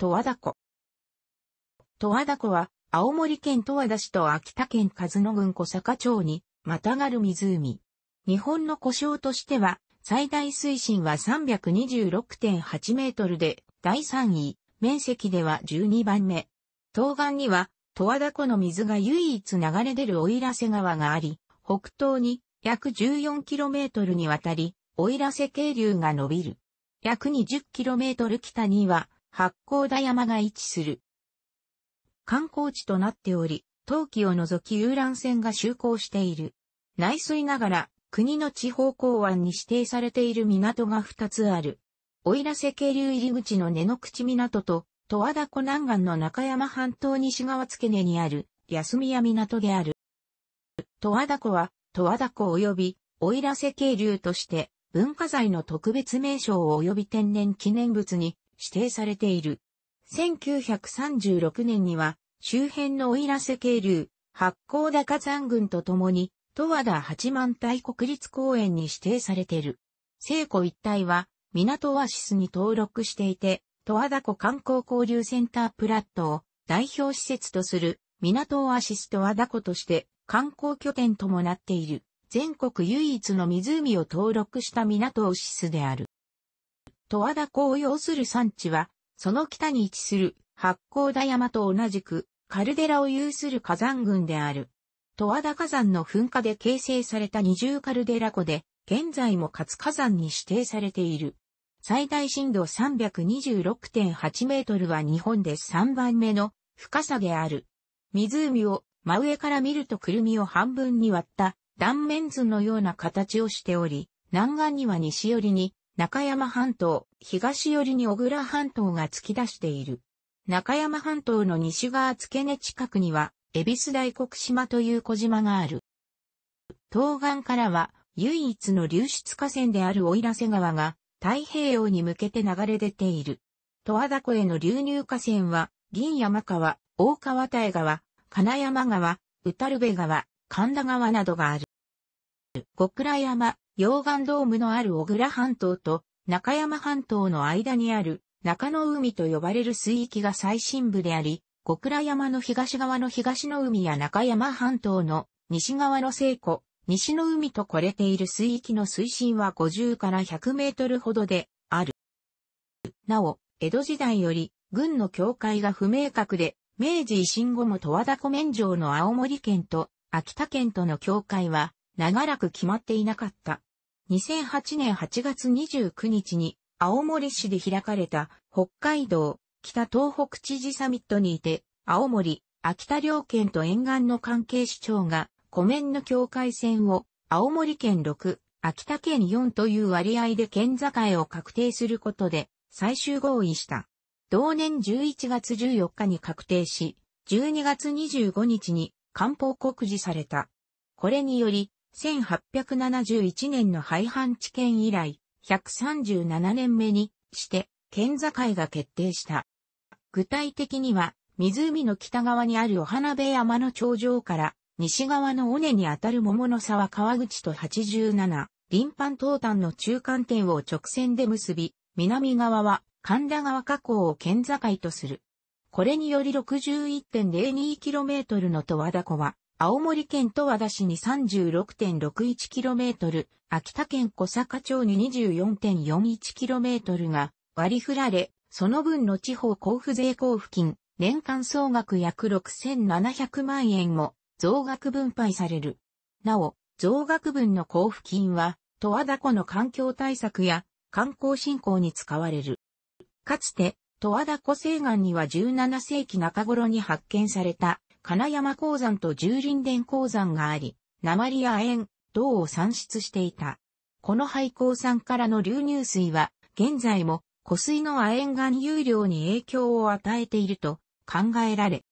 十和田湖。十和田湖は、青森県十和田市と秋田県鹿角郡小坂町に、またがる湖。日本の故障としては、最大水深は326.8メートルで、第3位、面積では12番目。東岸には、十和田湖の水が唯一流れ出る奥入瀬川があり、北東に約1 4キロメートルにわたり、奥入瀬渓流が伸びる。約2 0キロメートル北には、八甲田山が位置する。観光地となっており、冬季を除き遊覧船が就航している。内水ながら、国の地方港湾に指定されている港が2つある。奥入瀬渓流入り口の根の口港と、十和田湖南岸の中山半島西側付根にある、安宮港である。十和田湖は、十和田湖及び、奥入瀬渓流として、文化財の特別名称及び天然記念物に指定されている。1936年には、周辺の奥入瀬渓流、八甲田火山群とともに、十和田八幡平国立公園に指定されている。聖湖一帯は、港オアシスに登録していて、十和田湖観光交流センタープラットを代表施設とする、港オアシス十和田湖として観光拠点ともなっている。全国唯一の湖を登録した港オアシスである。十和田湖を要する山地は、その北に位置する八甲田山と同じく、カルデラを有する火山群である。十和田火山の噴火で形成された二重カルデラ湖で、現在も活火山に指定されている。最大震度326.8メートルは日本で3番目の深さである。湖を真上から見るとくるみを半分に割った断面図のような形をしており、南岸には西寄りに中山半島、東寄りに小倉半島が突き出している。中山半島の西側付根近くには、恵比寿大黒島という小島がある。東岸からは、唯一の流出河川である奥入瀬川が、太平洋に向けて流れ出ている。十和田湖への流入河川は、銀山川、大川田江川、金山川、宇樽部川、神田川などがある。小倉山、溶岩ドームのある小倉半島と中山半島の間にある中野海と呼ばれる水域が最深部であり、小倉山の東側の東の海や中山半島の西側の西湖、西の海とこれている水域の水深は50から100メートルほどである。なお、江戸時代より軍の境界が不明確で、明治維新後も十和田湖面上の青森県と秋田県との境界は長らく決まっていなかった。2008年8月29日に青森市で開かれた北海道北東北知事サミットにいて青森、秋田両県と沿岸の関係市長が湖面の境界線を青森県6、秋田県4という割合で県境を確定することで最終合意した。同年11月14日に確定し、12月25日に官報告示された。これにより、1871年の廃藩置県以来、137年目にして、県境が決定した。具体的には、湖の北側にあるお花部山の頂上から、西側の尾根にあたる桃の沢川口と87、林藩東端の中間点を直線で結び、南側は神田川河口を県境とする。これにより 61.02km の十和田湖は、青森県戸和田市に 36.61km、秋田県小坂町に 24.41km が割り振られ、その分の地方交付税交付金、年間総額約6700万円も増額分配される。なお、増額分の交付金は、戸和田湖の環境対策や観光振興に使われる。かつて、戸和田湖西岸には17世紀中頃に発見された金山鉱山と十輪田鉱山があり、鉛や塩、銅を産出していた。この廃鉱山からの流入水は、現在も湖水の亜鉛含有量に影響を与えていると考えられ、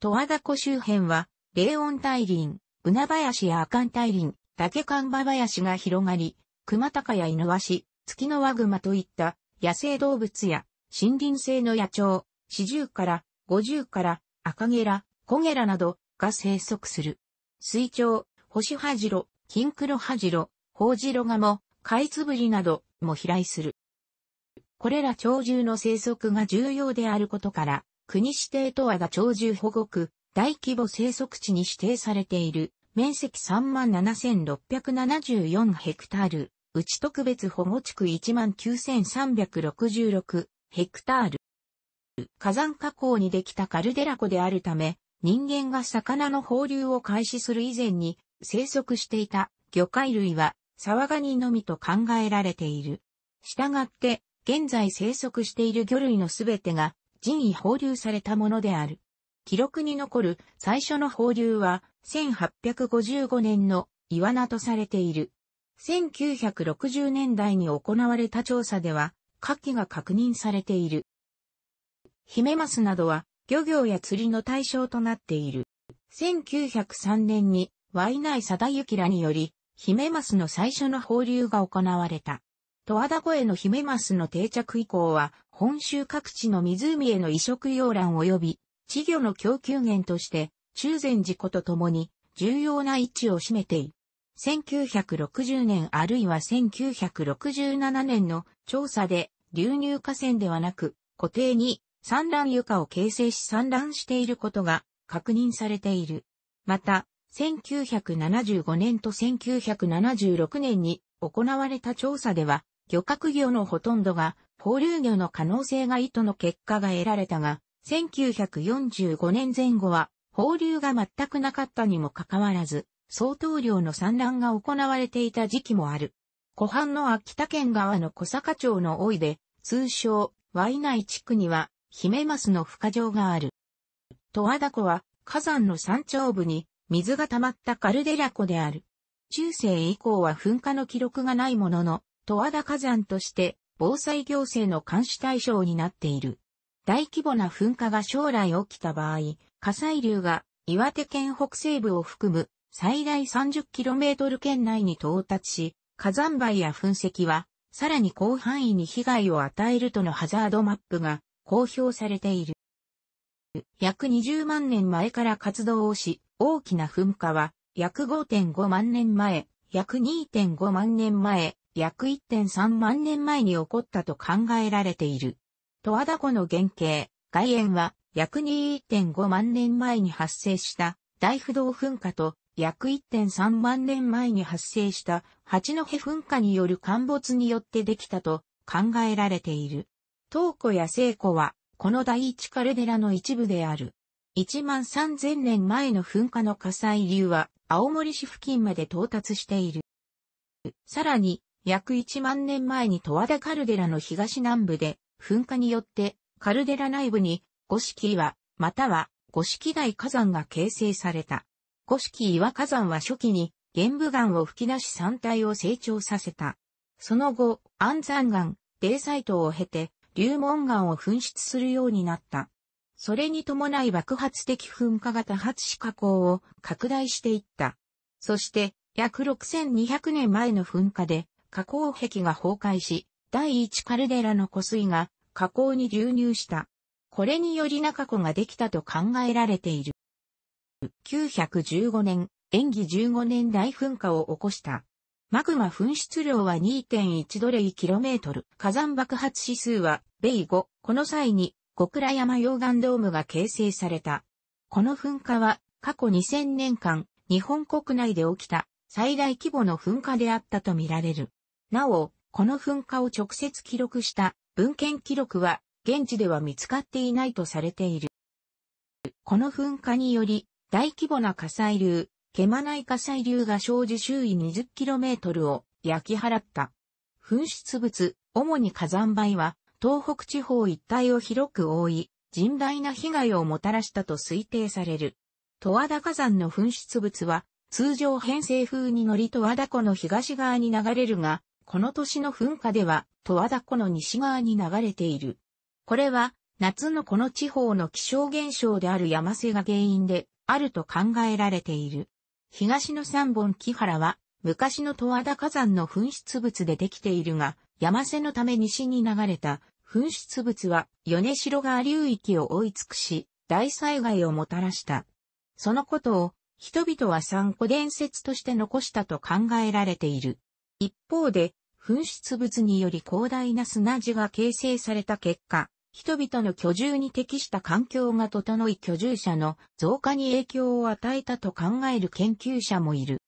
十和田湖周辺は、霊音大林、船林や阿寒大林、竹寒場林が広がり、熊高やイノワシ、月のワグマといった野生動物や森林性の野鳥、四十から五十から赤ゲラ、コゲラなどが生息する。水鳥、ホシハジロ、キンクロハジロ、ホウジロガモ、カイツブリなども飛来する。これら鳥獣の生息が重要であることから、国指定とはが鳥獣保護区、大規模生息地に指定されている、面積37,674ヘクタール、うち特別保護地区19,366ヘクタール。火山火口にできたカルデラ湖であるため、人間が魚の放流を開始する以前に生息していた魚介類はワガニのみと考えられている。したがって、現在生息している魚類のすべてが人為放流されたものである。記録に残る最初の放流は1855年のイワナとされている。1960年代に行われた調査では、下記が確認されている。ヒメマスなどは漁業や釣りの対象となっている。1903年にワイナイサダユキラにより、ヒメマスの最初の放流が行われた。十和田湖へのヒメマスの定着以降は、本州各地の湖への移植要欄及び、稚魚の供給源として、中禅寺湖とともに重要な位置を占めている。1960年あるいは1967年の調査で流入河川ではなく固定に産卵床を形成し産卵していることが確認されている。また、1975年と1976年に行われた調査では、漁獲魚のほとんどが放流魚の可能性が意図の結果が得られたが、1945年前後は放流が全くなかったにもかかわらず、相当量の産卵が行われていた時期もある。湖畔の秋田県側の小坂町の老いで、通称、ワイナイ地区には、ヒメマスの孵化場がある。十和田湖は火山の山頂部に水が溜まったカルデラ湖である。中世以降は噴火の記録がないものの、十和田火山として防災行政の監視対象になっている。大規模な噴火が将来起きた場合、火砕流が岩手県北西部を含む最大 30km 圏内に到達し、火山灰や噴石はさらに広範囲に被害を与えるとのハザードマップが公表されている。約20万年前から活動をし、大きな噴火は、約5.5万年前、約2.5万年前、約1.3万年前に起こったと考えられている。十和田湖の原型、外縁は、約2.5万年前に発生した大不動噴火と、約1.3万年前に発生した八戸噴火による陥没によってできたと考えられている。東湖や聖湖は、この第一カルデラの一部である。1万3000年前の噴火の火災流は、青森市付近まで到達している。さらに、約1万年前に十和田カルデラの東南部で、噴火によって、カルデラ内部に、五色岩、または五色台火山が形成された。五色岩火山は初期に、玄武岩を吹き出し山体を成長させた。その後、安山岩、泥イ島を経て、流紋岩を噴出するようになった。それに伴い爆発的噴火が多発し火口を拡大していった。そして、約6200年前の噴火で火口壁が崩壊し、第一カルデラの湖水が火口に流入した。これにより中湖ができたと考えられている。915年、延技15年大噴火を起こした。マグマ噴出量は2.1ドレイトル。火山爆発指数は、米5。この際に、小倉山溶岩ドームが形成された。この噴火は、過去2000年間、日本国内で起きた、最大規模の噴火であったとみられる。なお、この噴火を直接記録した文献記録は、現地では見つかっていないとされている。この噴火により、大規模な火砕流、ケマナイ火砕流が生じ周囲 20km を焼き払った。噴出物、主に火山灰は、東北地方一帯を広く覆い、甚大な被害をもたらしたと推定される。十和田火山の噴出物は、通常偏西風に乗り十和田湖の東側に流れるが、この年の噴火では、十和田湖の西側に流れている。これは、夏のこの地方の気象現象である山瀬が原因で、あると考えられている。東の三本木原は、昔の十和田火山の噴出物でできているが、山瀬のため西に流れた噴出物は米城川流域を覆い尽くし、大災害をもたらした。そのことを人々は三個伝説として残したと考えられている。一方で、噴出物により広大な砂地が形成された結果、人々の居住に適した環境が整い居住者の増加に影響を与えたと考える研究者もいる。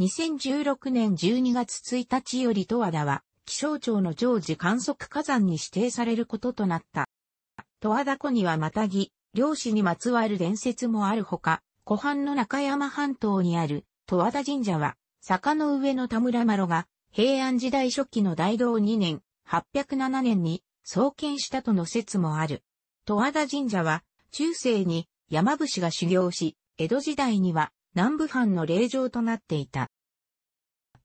2016年12月1日より十和田は気象庁の常時観測火山に指定されることとなった。十和田湖にはまたぎ、漁師にまつわる伝説もあるほか、湖畔の中山半島にある十和田神社は、坂の上の田村麻呂が平安時代初期の大道2年、807年に創建したとの説もある。十和田神社は、中世に山伏が修行し、江戸時代には南部藩の霊場となっていた。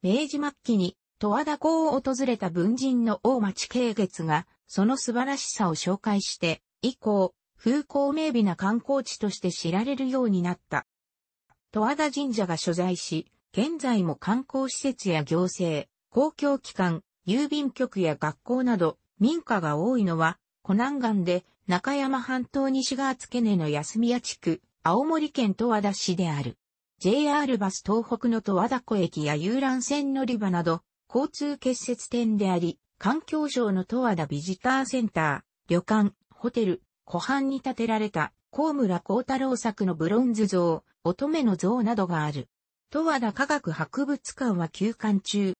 明治末期に十和田港を訪れた文人の大町慶月が、その素晴らしさを紹介して、以降、風光明媚な観光地として知られるようになった。十和田神社が所在し、現在も観光施設や行政、公共機関、郵便局や学校など、民家が多いのは、湖南岸で中山半島西側付根の安宮地区、青森県十和田市である。JR バス東北の十和田湖駅や遊覧船乗り場など、交通結節点であり、環境省の十和田ビジターセンター、旅館、ホテル、湖畔に建てられた、高村光太郎作のブロンズ像、乙女の像などがある。十和田科学博物館は休館中。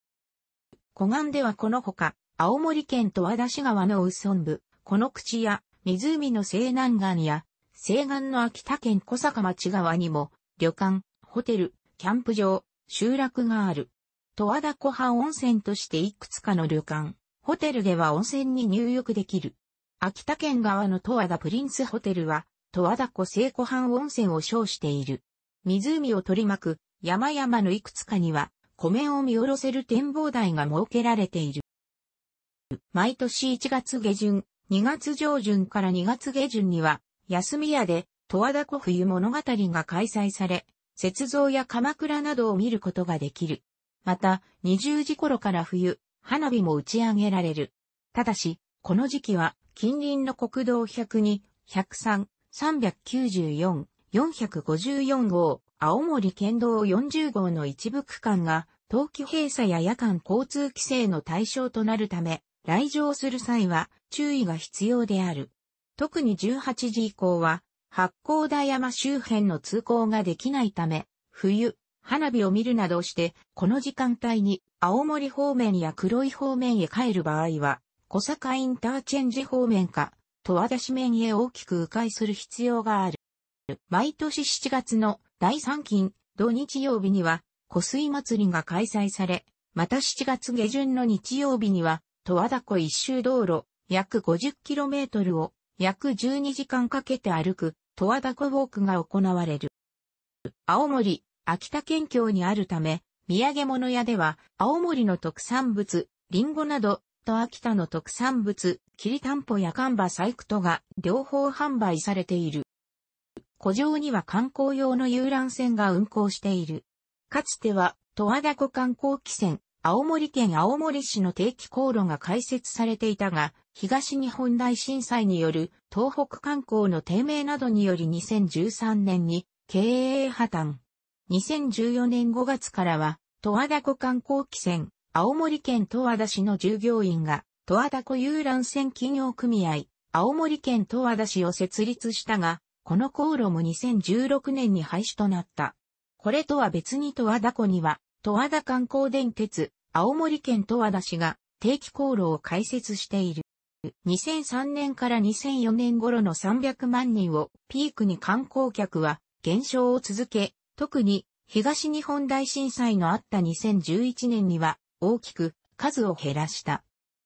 湖岸ではこのほか、青森県十和田市川の右村部、この口や、湖の西南岸や、西岸の秋田県小坂町側にも、旅館、ホテル、キャンプ場、集落がある。十和田湖畔温泉としていくつかの旅館、ホテルでは温泉に入浴できる。秋田県側の十和田プリンスホテルは、十和田湖西湖畔温泉を称している。湖を取り巻く山々のいくつかには、湖面を見下ろせる展望台が設けられている。毎年1月下旬、2月上旬から2月下旬には、休み屋で、十和田湖冬物語が開催され、雪像や鎌倉などを見ることができる。また、20時頃から冬、花火も打ち上げられる。ただし、この時期は、近隣の国道102、103、394、454号、青森県道40号の一部区間が、冬季閉鎖や夜間交通規制の対象となるため、来場する際は注意が必要である。特に18時以降は、八甲田山周辺の通行ができないため、冬、花火を見るなどして、この時間帯に青森方面や黒い方面へ帰る場合は、小坂インターチェンジ方面か、戸和田市面へ大きく迂回する必要がある。毎年7月の第3金、土日曜日には、湖水祭りが開催され、また7月下旬の日曜日には、十和田湖一周道路、約 50km を約12時間かけて歩く十和田湖ウォークが行われる。青森、秋田県境にあるため、土産物屋では、青森の特産物、リンゴなど、と秋田の特産物、霧りたんぽやカバサイクトが両方販売されている。古城には観光用の遊覧船が運航している。かつては、十和田湖観光汽船、青森県青森市の定期航路が開設されていたが、東日本大震災による東北観光の低迷などにより2013年に経営破綻。2014年5月からは、戸和田湖観光汽船、青森県戸和田市の従業員が、戸和田湖遊覧船企業組合、青森県戸和田市を設立したが、この航路も2016年に廃止となった。これとは別に戸和田湖には、十和田観光電鉄、青森県十和田市が定期航路を開設している。2003年から2004年頃の300万人をピークに観光客は減少を続け、特に東日本大震災のあった2011年には大きく数を減らした。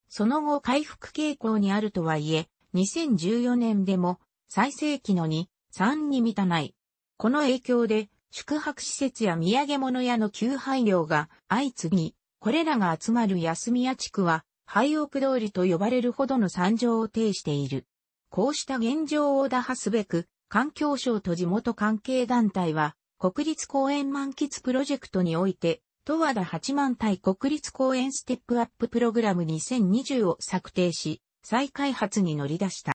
その後回復傾向にあるとはいえ、2014年でも最盛期の2、3に満たない。この影響で宿泊施設や土産物屋の休廃業が相次ぎ、これらが集まる安宮地区は、廃屋通りと呼ばれるほどの惨状を呈している。こうした現状を打破すべく、環境省と地元関係団体は、国立公園満喫プロジェクトにおいて、十和田八幡対国立公園ステップアッププログラム2020を策定し、再開発に乗り出した。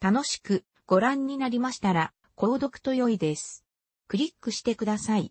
楽しくご覧になりましたら、購読と良いです。クリックしてください。